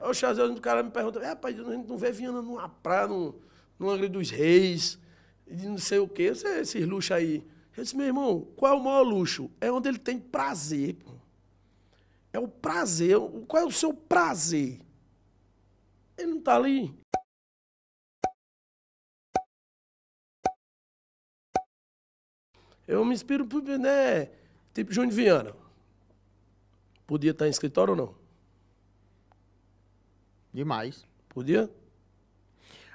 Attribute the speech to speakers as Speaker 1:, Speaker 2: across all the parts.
Speaker 1: Oxe, às vezes o cara me pergunta, é, rapaz, a gente não vê Viana numa praia, no no Angra dos Reis, de não sei o quê, é, esses luxos aí. Eu disse, meu irmão, qual é o maior luxo? É onde ele tem prazer, pô. É o prazer. Qual é o seu prazer? Ele não tá ali. Eu me inspiro, né? Tipo Júnior Viana. Podia estar tá em escritório ou não?
Speaker 2: Demais. Podia?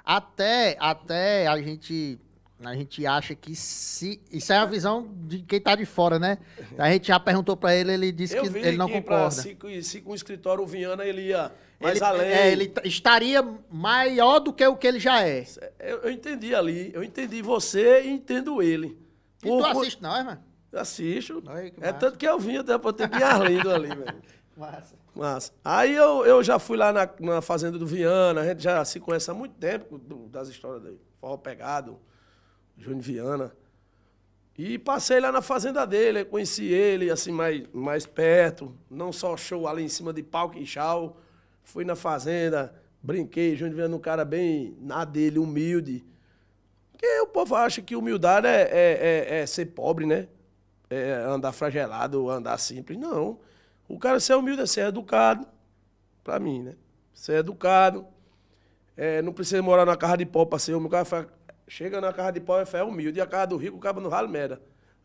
Speaker 2: Até, até a gente a gente acha que se. Isso é a visão de quem está de fora, né? A gente já perguntou para ele, ele disse eu que ele não que concorda. Se,
Speaker 1: se com o escritório o Viana ele ia mais ele, além. É, ele
Speaker 2: estaria maior do que o que ele já é.
Speaker 1: Eu, eu entendi ali, eu entendi você e entendo ele. Por, e tu assiste não, mano? Assisto. é massa. tanto que eu vim até para ter minha língua ali, velho. Massa. Massa. Aí eu, eu já fui lá na, na fazenda do Viana, a gente já se conhece há muito tempo do, das histórias dele. Forró Pegado, Júnior Viana. E passei lá na fazenda dele, conheci ele, assim, mais, mais perto. Não só show ali em cima de palco e chau. Fui na fazenda, brinquei, Júnior Viana é um cara bem na dele, humilde. Porque o povo acha que humildade é, é, é, é ser pobre, né? É andar fragelado, andar simples. Não. Não. O cara ser é humilde é ser educado, pra mim, né? Ser é educado. É, não precisa morar na casa de pó pra ser humilde. O cara fala, chega na casa de pó e é, é humilde. E a casa do rico, acaba no ralo, merda.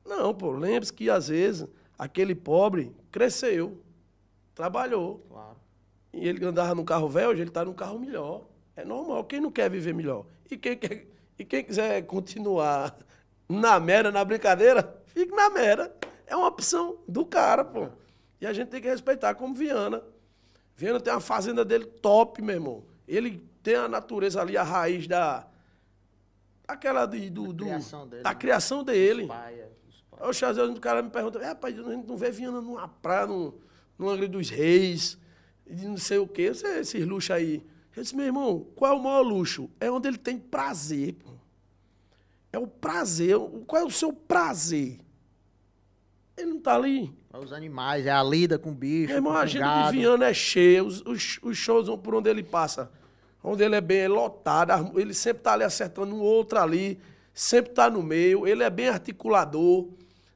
Speaker 1: Não, pô, lembre-se que às vezes aquele pobre cresceu, trabalhou. Claro. E ele andava num carro velho, hoje ele está num carro melhor. É normal, quem não quer viver melhor? E quem, quer, e quem quiser continuar na merda, na brincadeira, fique na merda. É uma opção do cara, pô. E a gente tem que respeitar, como Viana. Viana tem uma fazenda dele top, meu irmão. Ele tem a natureza ali, a raiz da. Aquela de, do, do, criação dele, da né? criação dele. Os paia, os paia. o cara me pergunta, é, rapaz, a gente não vê Viana numa praia, num, num Angra dos Reis, de não sei o quê, não sei esses luxos aí. Eu disse, meu irmão, qual é o maior luxo? É onde ele tem prazer, pô. É o prazer. Qual é o seu prazer? Ele não tá ali. Os animais, é a lida com o bicho. Meu irmão, a agenda de Viana é cheia, os, os, os shows vão por onde ele passa. Onde ele é bem é lotado, ele sempre tá ali acertando um outro ali, sempre tá no meio, ele é bem articulador,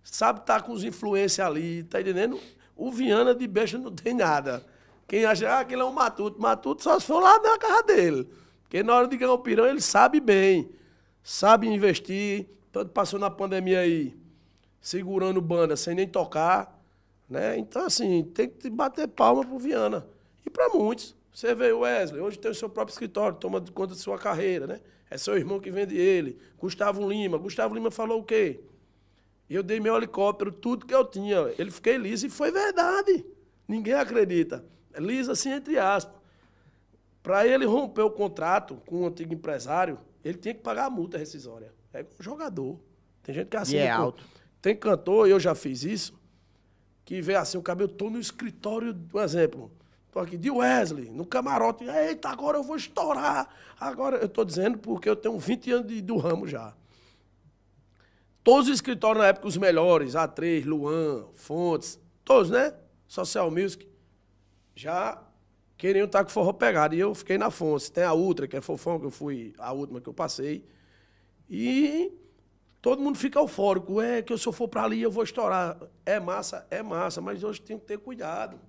Speaker 1: sabe tá com os influência ali, tá entendendo? O Viana de besta não tem nada. Quem acha ah, que ele é um matuto, matuto só se for lá na casa dele. Porque na hora de ganhar o pirão, ele sabe bem, sabe investir. Tanto passou na pandemia aí segurando banda sem nem tocar, né? Então, assim, tem que bater palma pro Viana. E para muitos. Você veio Wesley, hoje tem o seu próprio escritório, toma conta de sua carreira, né? É seu irmão que vende ele. Gustavo Lima. Gustavo Lima falou o quê? Eu dei meu helicóptero, tudo que eu tinha. Ele fiquei liso e foi verdade. Ninguém acredita. É liso assim, entre aspas. Para ele romper o contrato com o um antigo empresário, ele tinha que pagar a multa rescisória. É jogador. Tem gente que assina. E é alto. Com... Tem cantor, eu já fiz isso, que vê assim, o cabelo, tô no escritório, por exemplo, tô aqui de Wesley, no camarote, eita, agora eu vou estourar. Agora, eu tô dizendo porque eu tenho 20 anos de, do ramo já. Todos os escritórios na época, os melhores, A3, Luan, Fontes, todos, né? Social Music, já queriam estar com forró pegado. E eu fiquei na Fontes. Tem a Ultra, que é fofão, que eu fui a última que eu passei. E todo mundo fica eufórico. É que se eu for para ali eu vou estourar. É massa, é massa, mas hoje tem que ter cuidado,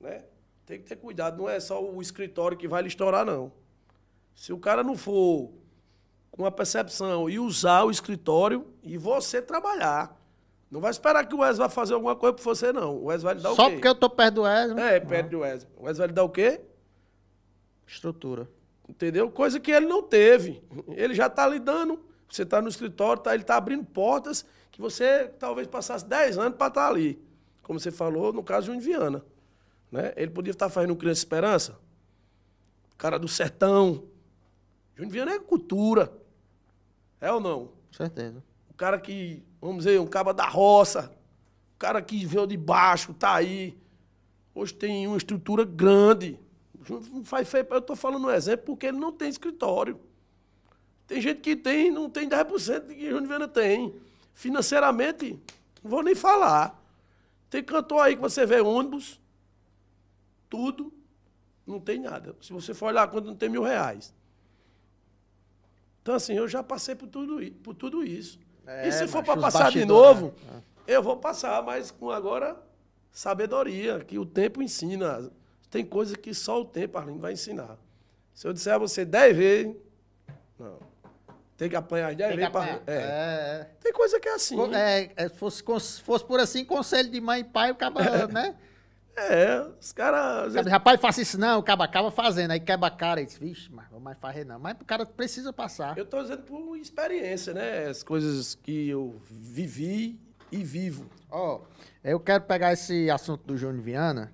Speaker 1: né? Tem que ter cuidado. Não é só o escritório que vai lhe estourar, não. Se o cara não for com a percepção e usar o escritório e você trabalhar. Não vai esperar que o Wes vai fazer alguma coisa para você, não. O Wes vai lhe dar Só o quê? Só porque eu tô perto do Wes. Né? É, perto ah. do Wes. O Wes vai lhe dar o quê? Estrutura. Entendeu? Coisa que ele não teve. Ele já tá lidando você está no escritório, tá, ele está abrindo portas que você talvez passasse 10 anos para estar tá ali. Como você falou no caso de um Viana. Né? Ele podia estar tá fazendo Criança Esperança, cara do sertão. Júnior Viana é cultura. É ou não? Certeza. O cara que, vamos dizer, um caba da roça, o cara que veio de baixo, tá aí. Hoje tem uma estrutura grande. faz Eu estou falando um exemplo porque ele não tem escritório. Tem gente que tem, não tem 10% que Júnior Viana tem. Financeiramente, não vou nem falar. Tem cantor aí que você vê ônibus, tudo, não tem nada. Se você for olhar quando não tem mil reais. Então, assim, eu já passei por tudo, por tudo isso. É, e se for para passar de novo, né? É. eu vou passar, mas com agora sabedoria, que o tempo ensina. Tem coisa que só o tempo, Arlindo, vai ensinar. Se eu disser a você 10 vezes, não. Tem que apanhar já vem para. é. É. Tem coisa que é assim. É, é, fosse, fosse por assim, conselho
Speaker 2: de mãe e pai, o caba, é. né?
Speaker 1: É, os caras. Rapaz,
Speaker 2: faça isso não, o caba acaba fazendo. Aí quebra a cara e diz, vixe, mas vou mais fazer não. Mas o cara precisa passar. Eu
Speaker 1: estou dizendo por experiência, né? As coisas que eu vivi e vivo. Ó, oh,
Speaker 2: eu quero pegar esse assunto do Júnior Viana.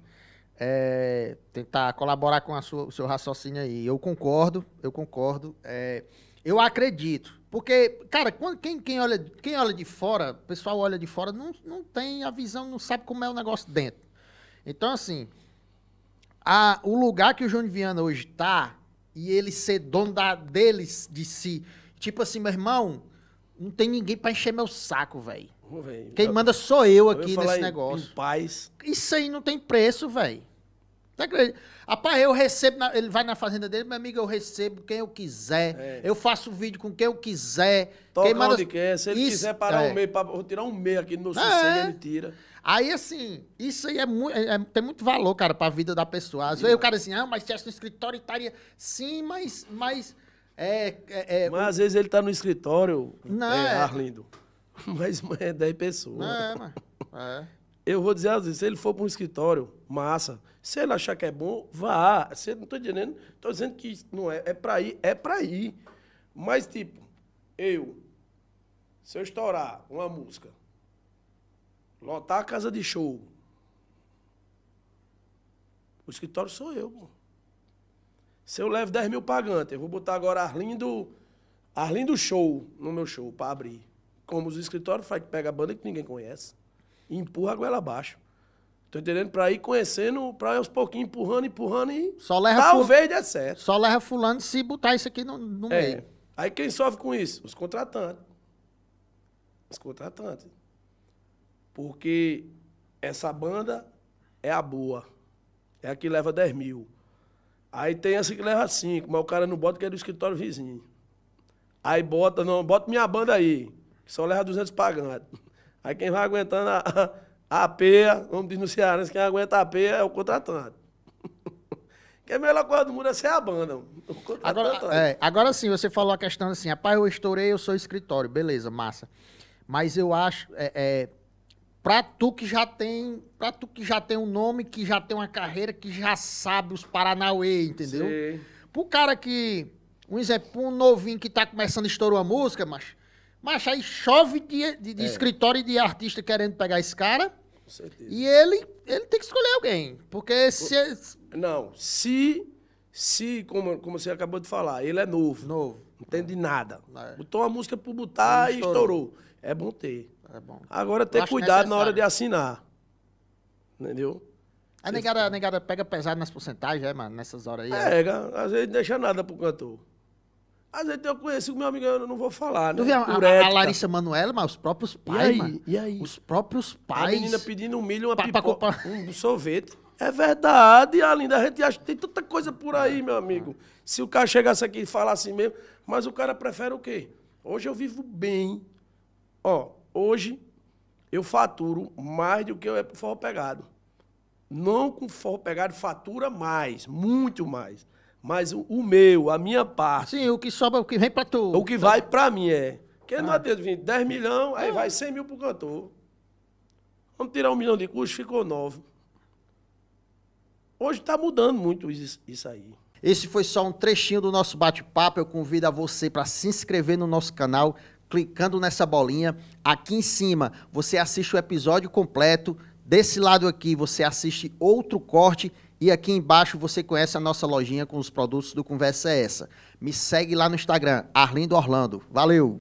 Speaker 2: É, tentar colaborar com a sua, o seu raciocínio aí. Eu concordo, eu concordo. É, eu acredito. Porque, cara, quando, quem, quem, olha, quem olha de fora, o pessoal olha de fora, não, não tem a visão, não sabe como é o negócio dentro. Então, assim, a, o lugar que o Júnior Viana hoje está, e ele ser dono da, deles, de si, tipo assim, meu irmão, não tem ninguém para encher meu saco, velho. Quem manda sou eu aqui eu nesse negócio. Em paz. Isso aí não tem preço, velho. Tá Rapaz, eu recebo, na, ele vai na fazenda dele, meu amigo, eu recebo quem eu quiser. É. Eu faço vídeo com quem eu quiser. Toca quem manda... onde quer. Se ele isso, quiser parar é. um meio,
Speaker 1: vou tirar um meio aqui no meu é. ele tira.
Speaker 2: Aí, assim, isso aí é muito, é, é, tem muito valor, cara, pra vida da pessoa. Às vezes o cara
Speaker 1: assim, ah, mas tivesse é no
Speaker 2: escritório estaria... Tá Sim, mas... mas é, é
Speaker 1: mas às vezes ele tá no escritório, não, é, Arlindo, mas é 10 pessoas. Não, é, mano. É. Eu vou dizer, às vezes, se ele for para um escritório, massa. Se ele achar que é bom, vá. Se não estou dizendo estou dizendo que não é. É para ir, é para ir. Mas, tipo, eu, se eu estourar uma música, lotar a casa de show, o escritório sou eu, pô. Se eu levo 10 mil pagantes, eu vou botar agora Arlindo, Arlindo Show no meu show para abrir. Como os escritórios faz que pega a banda que ninguém conhece empurra a goela abaixo. Tô entendendo? Pra ir conhecendo, pra ir aos pouquinhos empurrando, empurrando e. Só leva Talvez dê certo.
Speaker 2: Só leva fulano se botar isso aqui no, no é. meio.
Speaker 1: Aí quem sofre com isso? Os contratantes. Os contratantes. Porque essa banda é a boa. É a que leva 10 mil. Aí tem essa que leva 5, mas o cara não bota que é do escritório vizinho. Aí bota, não, bota minha banda aí, só leva 200 pagando. Aí quem vai aguentando a, a, a peia, vamos diz no Ceará, quem aguenta a peia é o contratante. que é a melhor coisa do mundo é ser a banda.
Speaker 2: Agora, é, agora sim, você falou a questão assim, rapaz, eu estourei, eu sou escritório, beleza, massa. Mas eu acho, é, é, pra tu que já tem, pra tu que já tem um nome, que já tem uma carreira, que já sabe os Paranauê, entendeu? Sim. Pro cara que, um exemplo, um novinho que tá começando a estourar uma música, mas mas aí chove de, de, de é. escritório e de artista querendo pegar esse cara.
Speaker 1: Com certeza. E ele, ele tem que escolher alguém. Porque se. É- não, se. Se, como, como você acabou de falar, ele é novo. Novo. Não entende nada. É. Botou uma música para botar e estourou. É bom ter. É bom.
Speaker 2: Agora ter cuidado na hora de
Speaker 1: assinar. Entendeu?
Speaker 2: A negada, a negada pega pesado nas porcentagens, é, mano, nessas horas aí. É. Pega, é. às vezes
Speaker 1: não deixa nada pro cantor. Às vezes eu conheci o meu amigo, eu não vou falar, né? Tu viu a, a, a, Larissa
Speaker 2: Manoela, mas os próprios pais, e aí, e aí? Os próprios pais. A menina
Speaker 1: pedindo um milho, uma pipoca, um sorvete. É verdade, Alinda, a gente acha que tem tanta coisa por é. aí, meu amigo. Se o cara chegasse aqui e falasse assim mesmo, mas o cara prefere o quê? Hoje eu vivo bem. Ó, hoje eu faturo mais do que eu é pro forro pegado. Não com forro pegado, fatura mais, muito mais. Mas o, o meu, a minha parte. Sim, o que sobra, o que vem para tu. O que vai para mim é. Porque não ah. adianta vir 10 milhões, aí vai 100 mil pro cantor. Vamos tirar um milhão de custo, ficou 9. Hoje está mudando muito isso, isso aí.
Speaker 2: Esse foi só um trechinho do nosso bate-papo. Eu convido a você para se inscrever no nosso canal, clicando nessa bolinha. Aqui em cima você assiste o episódio completo. Desse lado aqui você assiste outro corte e aqui embaixo você conhece a nossa lojinha com os produtos do Conversa é Essa. Me segue lá no Instagram, Arlindo Orlando. Valeu!